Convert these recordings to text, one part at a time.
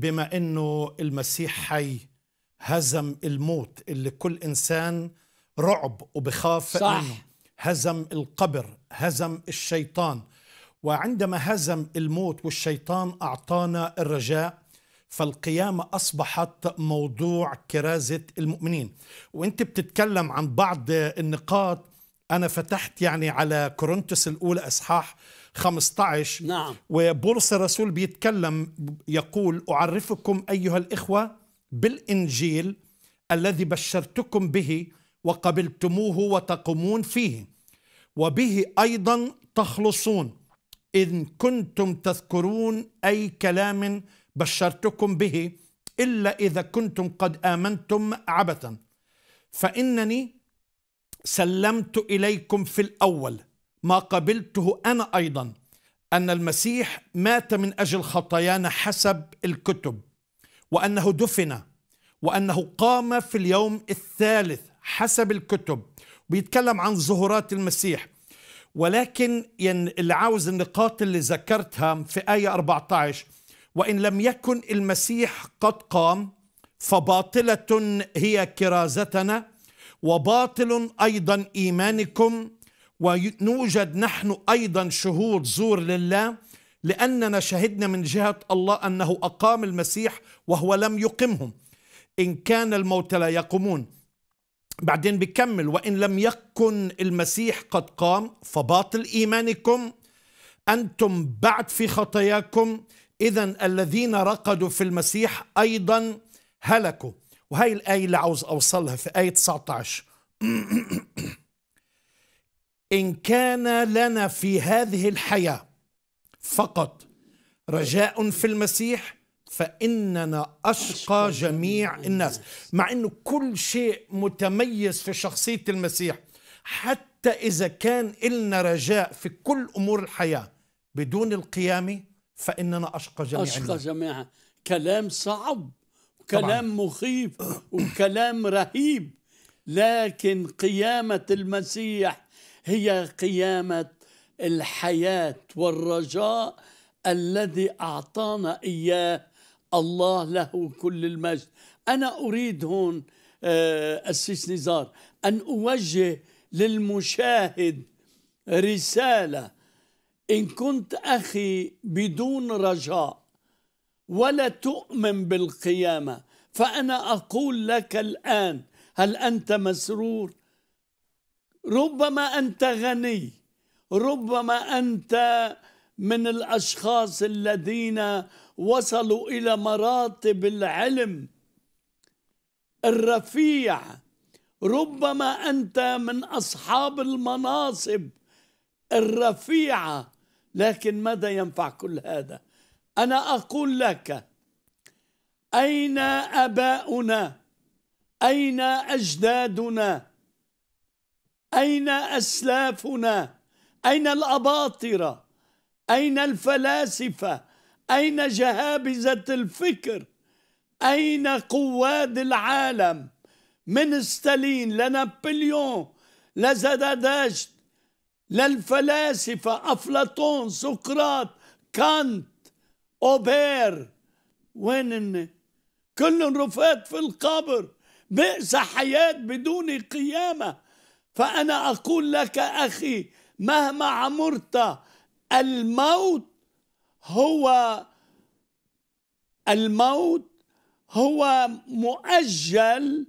بما انه المسيح حي هزم الموت اللي كل انسان رعب وبخاف صح. منه هزم القبر هزم الشيطان وعندما هزم الموت والشيطان اعطانا الرجاء فالقيامة أصبحت موضوع كرازة المؤمنين وانت بتتكلم عن بعض النقاط أنا فتحت يعني على كورنثوس الأولى إصحاح 15 نعم وبولس الرسول بيتكلم يقول أعرفكم أيها الإخوة بالإنجيل الذي بشرتكم به وقبلتموه وتقومون فيه وبه أيضا تخلصون إن كنتم تذكرون أي كلام بشرتكم به إلا إذا كنتم قد آمنتم عبثا فإنني سلمت إليكم في الأول ما قبلته أنا أيضا أن المسيح مات من أجل خطايانا حسب الكتب وأنه دفن وأنه قام في اليوم الثالث حسب الكتب بيتكلم عن ظهورات المسيح ولكن يعني اللي عاوز النقاط اللي ذكرتها في آية 14 وإن لم يكن المسيح قد قام فباطلة هي كرازتنا وباطل أيضا إيمانكم ونوجد نحن أيضا شهود زور لله لأننا شهدنا من جهة الله أنه أقام المسيح وهو لم يقمهم إن كان الموت لا يقومون بعدين بكمل وإن لم يكن المسيح قد قام فباطل إيمانكم أنتم بعد في خطاياكم إذا الذين رقدوا في المسيح أيضا هلكوا وهي الآية اللي عاوز أوصلها في آية 19 إن كان لنا في هذه الحياة فقط رجاء في المسيح فإننا أشقى جميع الناس مع أنه كل شيء متميز في شخصية المسيح حتى إذا كان إلنا رجاء في كل أمور الحياة بدون القيامة فإننا أشقى جميع أشقى جميعا كلام صعب كلام طبعا. مخيف وكلام رهيب لكن قيامة المسيح هي قيامة الحياة والرجاء الذي أعطانا إياه الله له كل المجد أنا أريد هون آه، أسيس نزار أن أوجه للمشاهد رسالة إن كنت أخي بدون رجاء ولا تؤمن بالقيامة فأنا أقول لك الآن هل أنت مسرور؟ ربما أنت غني ربما أنت من الأشخاص الذين وصلوا إلى مراتب العلم الرفيع ربما أنت من أصحاب المناصب الرفيعة لكن ماذا ينفع كل هذا؟ أنا أقول لك أين أباؤنا أين أجدادنا أين أسلافنا أين الأباطرة أين الفلاسفة أين جهابزة الفكر أين قواد العالم من ستالين لنابليون لزداداشت للفلاسفة أفلاطون سقراط كانت أوبير وين إن كل رفات في القبر بئس حياة بدون قيامة فأنا أقول لك أخي مهما عمرت الموت هو الموت هو مؤجل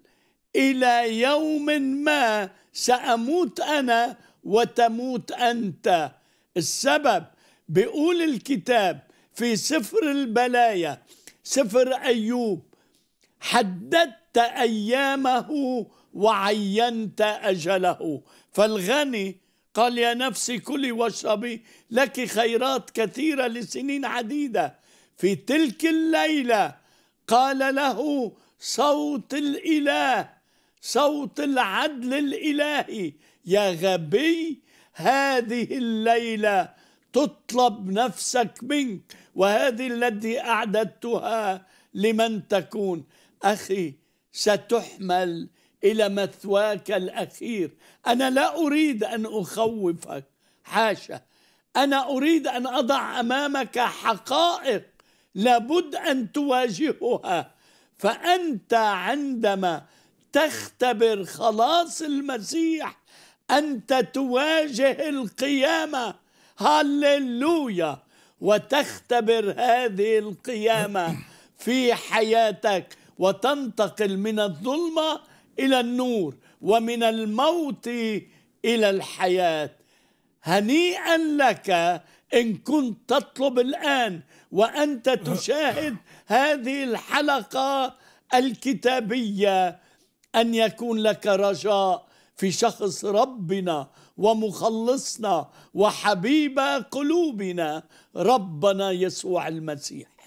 إلى يوم ما سأموت أنا وتموت أنت السبب بيقول الكتاب في سفر البلايا سفر أيوب حددت أيامه وعينت أجله فالغني قال يا نفسي كلي واشربي لك خيرات كثيرة لسنين عديدة في تلك الليلة قال له صوت الإله صوت العدل الإلهي يا غبي هذه الليلة تطلب نفسك منك وهذه التي أعددتها لمن تكون أخي ستحمل إلى مثواك الأخير أنا لا أريد أن أخوفك حاشا أنا أريد أن أضع أمامك حقائق لابد أن تواجهها فأنت عندما تختبر خلاص المسيح أنت تواجه القيامة هللويا وتختبر هذه القيامة في حياتك وتنتقل من الظلمة إلى النور ومن الموت إلى الحياة هنيئا لك إن كنت تطلب الآن وأنت تشاهد هذه الحلقة الكتابية أن يكون لك رجاء في شخص ربنا ومخلصنا وحبيب قلوبنا ربنا يسوع المسيح